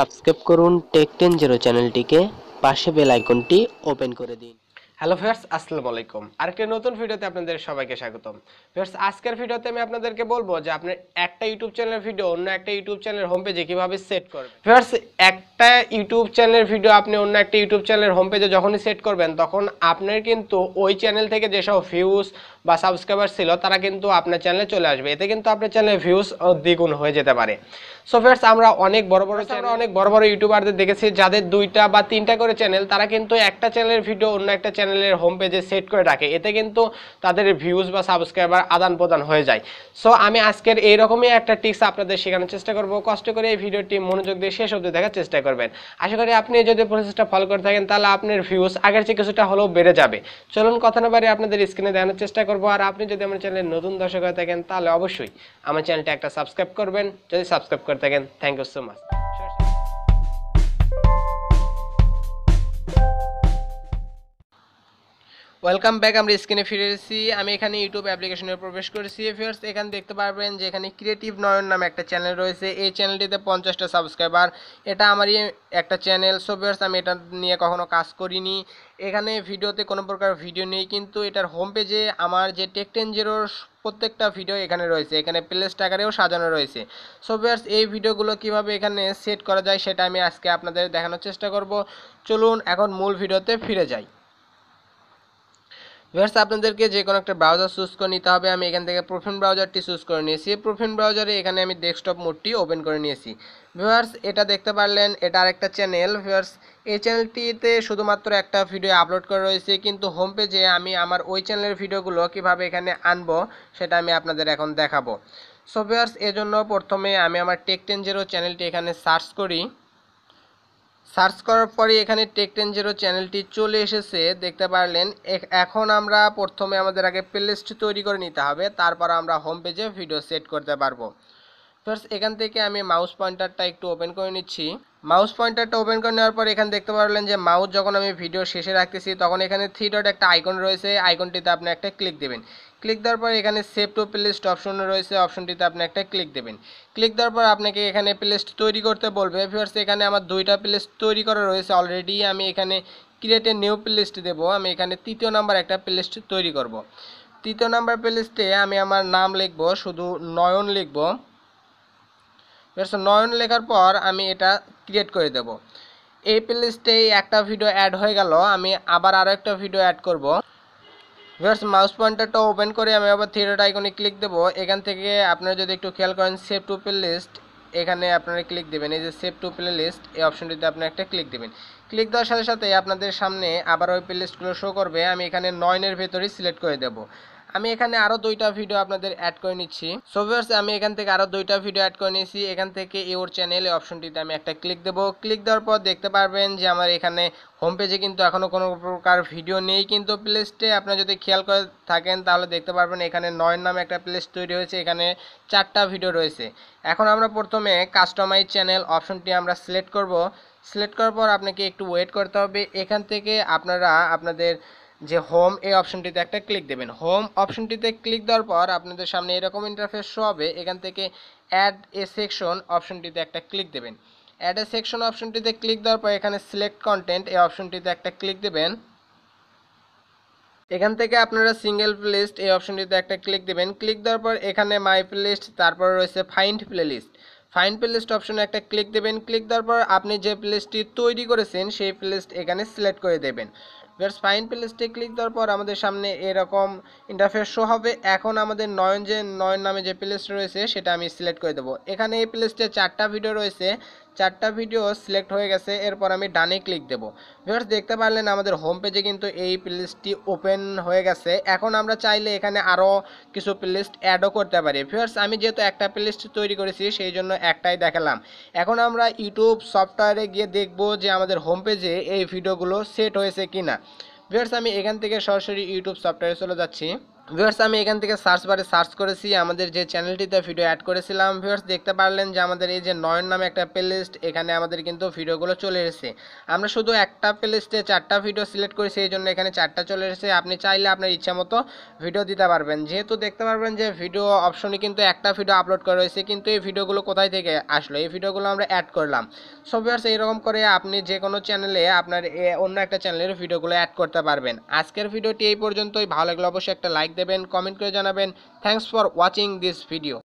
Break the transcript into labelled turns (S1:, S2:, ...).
S1: Subscribe করুন take ten zero চ্যানেলটিকে পাশে বেল আইকনটি ওপেন করে দিন হ্যালো ফেয়ার্স আসসালামু আলাইকুম আরেকটি নতুন ভিডিওতে আপনাদের সবাইকে স্বাগতম ফেয়ার্স আজকের ভিডিওতে আমি আপনাদেরকে বলবো যে আপনার একটা ইউটিউব চ্যানেলের ভিডিও অন্য একটা ইউটিউব চ্যানেলের হোম পেজে কীভাবে সেট করবেন ফেয়ার্স একটা ইউটিউব চ্যানেলের ভিডিও আপনি অন্য একটা ইউটিউব চ্যানেলের হোম পেজে যখনই সেট করবেন তখন আপনার কিন্তু ওই চ্যানেল থেকে যেসব ভিউজ বা সাবস্ক্রাইবার ছিল তারা কিন্তু আপনার চ্যানেলে চলে আসবে এতে কিন্তু আপনার চ্যানেলের ভিউজ দ্বিগুণ হয়ে যেতে পারে সো ফেয়ার্স আমরা অনেক বড় বড় চ্যানেল অনেক বড় বড় ইউটিউবারদের দেখেছি যাদের দুইটা বা তিনটা করে চ্যানেল তারা কিন্তু একটা চ্যানেলের ভিডিও অন্য একটা চ্যানেল চ্যানেলের হোম পেজে সেট করে রাখে এতে কিন্তু তাদের ভিউজ বা সাবস্ক্রাইবার আদান প্রদান হয়ে যায় সো আমি আজকের এইরকমই একটা টিপস আপনাদের শেখানোর চেষ্টা করব কষ্ট করে এই ভিডিওটি মনোযোগ দিয়ে শেষ অবধি দেখার চেষ্টা করবেন আশা করি আপনি যদি প্রসেসটা ফলো করে থাকেন তাহলে আপনার ভিউজ আগের চেয়ে কিছুটা হলেও বেড়ে যাবে চলুন কথা না বাড়ি আপনাদের স্ক্রিনে দেখানোর চেষ্টা করব আর আপনি যদি আমার চ্যানেলে নতুন দর্শক হয়ে থাকেন তাহলে অবশ্যই আমার চ্যানেলটা একটা সাবস্ক্রাইব করবেন যদি সাবস্ক্রাইব করে থাকেন thank you so much welcome back আমরা স্ক্রিনে ফিরে এসেছি আমি এখানে ইউটিউব অ্যাপ্লিকেশনে প্রবেশ করেছি ফিয়ার্স এখানে দেখতে পারবেন যে এখানে ক্রিয়েটিভ নয়ন নামে একটা চ্যানেল রয়েছে এই চ্যানেলটিতে পঞ্চাশটা সাবস্ক্রাইবার এটা আমারই একটা চ্যানেল সো ফিয়ার্স আমি এটা নিয়ে কখনো কাজ করিনি এখানে ভিডিওতে কোনো প্রকার ভিডিও নেই কিন্তু এটার হোম পেজে আমার যে টেক টেন জিরোর প্রত্যেকটা ভিডিও এখানে রয়েছে এখানে প্লেলিস্ট আকারেও সাজানো রয়েছে সো ভিউয়ার্স এই ভিডিওগুলো কিভাবে এখানে সেট করা যায় সেটা আমি আজকে আপনাদের দেখানোর চেষ্টা করব চলুন এখন মূল ভিডিওতে ফিরে যাই ভিউয়ার্স আপনাদেরকে যে কোনো একটা ব্রাউজার চুজ করে নিতে হবে আমি এখান থেকে প্রোফেন ব্রাউজারটি চুজ করে নিয়েছি প্রোফেন ব্রাউজারে এখানে আমি ডেস্কটপ মোডটি ওপেন করে নিয়েছি ভিউয়ার্স এটা দেখতে পারলেন এটা আরেকটা চ্যানেল ভিউয়ার্স এই চ্যানেলটিতে শুধুমাত্র একটা ভিডিও আপলোড করা রয়েছে কিন্তু হোম পেজে আমি আমার ওই চ্যানেলের ভিডিওগুলো কিভাবে এখানে আনবো সেটা আমি আপনাদের এখন দেখাবো সো ভিউয়ার্স এজন্য প্রথমে আমি আমার টেক টেন জিরো চ্যানেলটি এখানে সার্চ করি সার্চ করার পরে এখানে টেক টেন জিরো চ্যানেলটি চলে এসেছে দেখতে পারলেন এখন আমরা প্রথমে আমাদের আগে প্লেলিস্ট তৈরি করে নিতে হবে তারপর আমরা হোম পেজে ভিডিও সেট করতে পারবো ফার্স্ট এখান থেকে আমি মাউস পয়েন্টারটা একটু ওপেন করে নিচ্ছি মাউস পয়েন্টারটা ওপেন করে নেওয়ার পর এখানে দেখতে পারলেন যে মাউস যখন আমি ভিডিও শেষে রাখতেছি তখন এখানে থ্রি ডট একটা আইকন রয়েছে আইকনটিতে আপনি একটা ক্লিক দেবেন ক্লিক দেওয়ার পর এখানে সেভ টু প্লেস্ট অপশন রয়েছে অপশনটিতে আপনি একটা ক্লিক দেবেন ক্লিক দেওয়ার পর আপনাকে এখানে প্লেস্ট তৈরি করতে বলবে ভিউয়ার্স এখানে আমার দুইটা প্লেস্ট তৈরি করা রয়েছে অলরেডি আমি এখানে ক্রিয়েট এ নিউ প্লেলিস্ট দেবো আমি এখানে তৃতীয় নাম্বার একটা প্লেস্ট তৈরি করব। তৃতীয় নাম্বার প্লেস্টে আমি আমার নাম লিখব শুধু নয়ন লিখব ভিউয়ার্স নয়ন লেখার পর আমি এটা ক্রিয়েট করে দেব এই প্লেলিস্টে একটা ভিডিও অ্যাড হয়ে গেল আমি আবার আরও একটা ভিডিও অ্যাড করব ভিউয়ার্স মাউস পয়েন্টারটা ওপেন করে আমি আবার থিয়েটার আইকনে ক্লিক দেবো এখান থেকে আপনারা যদি একটু খেয়াল করেন সেভ টু প্লে লিস্ট এখানে আপনারা ক্লিক দেবেন এই যে সেভ টু প্লে লিস্ট এই অপশনটিতে আপনি একটা ক্লিক দেবেন ক্লিক দেওয়ার সাথে সাথে আপনাদের সামনে আবার ওই প্লে লিস্টগুলো শো করবে আমি এখানে নয়নের ভেতরেই সিলেক্ট করে দেবো আমি এখানে আরও দুইটা ভিডিও আপনাদের অ্যাড করে নিচ্ছি ভিউয়ার্স আমি এখান থেকে আরও দুইটা ভিডিও অ্যাড করে নিয়েছি এখান থেকে ইওর চ্যানেল অপশনটিতে আমি একটা ক্লিক দেবো ক্লিক দেওয়ার পর দেখতে পারবেন যে আমার এখানে হোম পেজে কিন্তু এখনও কোনো প্রকার ভিডিও নেই কিন্তু প্লেস্টে আপনারা যদি খেয়াল করে থাকেন তাহলে দেখতে পারবেন এখানে নয়ন নামে একটা প্লেস তৈরি হয়েছে এখানে চারটা ভিডিও রয়েছে এখন আমরা প্রথমে কাস্টমাইজ চ্যানেল অপশনটি আমরা সিলেক্ট করব সিলেক্ট করার পর আপনাকে একটু ওয়েট করতে হবে এখান থেকে আপনারা আপনাদের যে হোম এই অপশনটিতে একটা ক্লিক দেবেন হোম অপশনটিতে ক্লিক দেওয়ার পর আপনাদের সামনে এরকম ইন্টারফেস শো হবে এখান থেকে অ্যাড এ সেকশন অপশনটিতে একটা ক্লিক দেবেন অ্যাড এ সেকশন অপশনটিতে ক্লিক দেওয়ার পর এখানে সিলেক্ট কন্টেন্ট এই অপশনটিতে একটা ক্লিক দেবেন এখান থেকে আপনারা সিঙ্গেল প্লেলিস্ট এই অপশনটিতে একটা ক্লিক দেবেন ক্লিক দেওয়ার পর এখানে মাই প্লেলিস্ট তারপর রয়েছে ফাইন্ড প্লেলিস্ট ফাইন্ড প্লেলিস্ট অপশনে একটা ক্লিক দেবেন ক্লিক দেওয়ার পর আপনি যে প্লেলিস্টটি তৈরি করেছেন সেই প্লেলিস্ট এখানে সিলেক্ট করে দেবেন জাস্ট ফাইন প্লেসটি ক্লিক দেওয়ার পর আমাদের সামনে এরকম ইন্টারফেস শো হবে এখন আমাদের নয়ন যে নয়ন নামে যে প্লেস রয়েছে সেটা আমি সিলেক্ট করে দেবো এখানে এই প্লেসটে চারটা ভিডিও রয়েছে চারটা ভিডিও সিলেক্ট হয়ে গেছে এরপর আমি ডানে ক্লিক দেব ভিউয়ার্স দেখতে পারলেন আমাদের হোম পেজে কিন্তু এই প্লেলিস্টটি ওপেন হয়ে গেছে এখন আমরা চাইলে এখানে আরও কিছু প্লেলিস্ট অ্যাডও করতে পারি ভিউয়ার্স আমি যেহেতু একটা প্লেলিস্ট তৈরি করেছি সেই জন্য একটাই দেখালাম এখন আমরা ইউটিউব সফটওয়্যারে গিয়ে দেখব যে আমাদের হোম পেজে এই ভিডিওগুলো সেট হয়েছে কি না ভিউয়ার্স আমি এখান থেকে সরাসরি ইউটিউব সফটওয়্যারে চলে যাচ্ছি ভিউয়ার্স আমি এখান থেকে সার্চ বারে সার্চ করেছি আমাদের যে চ্যানেলটিতে ভিডিও অ্যাড করেছিলাম ভিউয়ার্স দেখতে পারলেন যে আমাদের এই যে নয়ন নামে একটা প্লেলিস্ট এখানে আমাদের কিন্তু ভিডিওগুলো চলে এসেছে আমরা শুধু একটা লিস্টে চারটা ভিডিও সিলেক্ট করেছি এই জন্য এখানে চারটা চলে এসেছে আপনি চাইলে আপনার ইচ্ছা মতো ভিডিও দিতে পারবেন যেহেতু দেখতে পারবেন যে ভিডিও অপশনে কিন্তু একটা ভিডিও আপলোড করা হয়েছে কিন্তু এই ভিডিওগুলো কোথায় থেকে আসলো এই ভিডিওগুলো আমরা অ্যাড করলাম সো ভিউয়ার্স এইরকম করে আপনি যে কোনো চ্যানেলে আপনার অন্য একটা চ্যানেলের ভিডিওগুলো অ্যাড করতে পারবেন আজকের ভিডিওটি এই পর্যন্তই ভালো লাগলে অবশ্যই একটা লাইক দেবেন কমেন্ট করে জানাবেন thanks for watching this video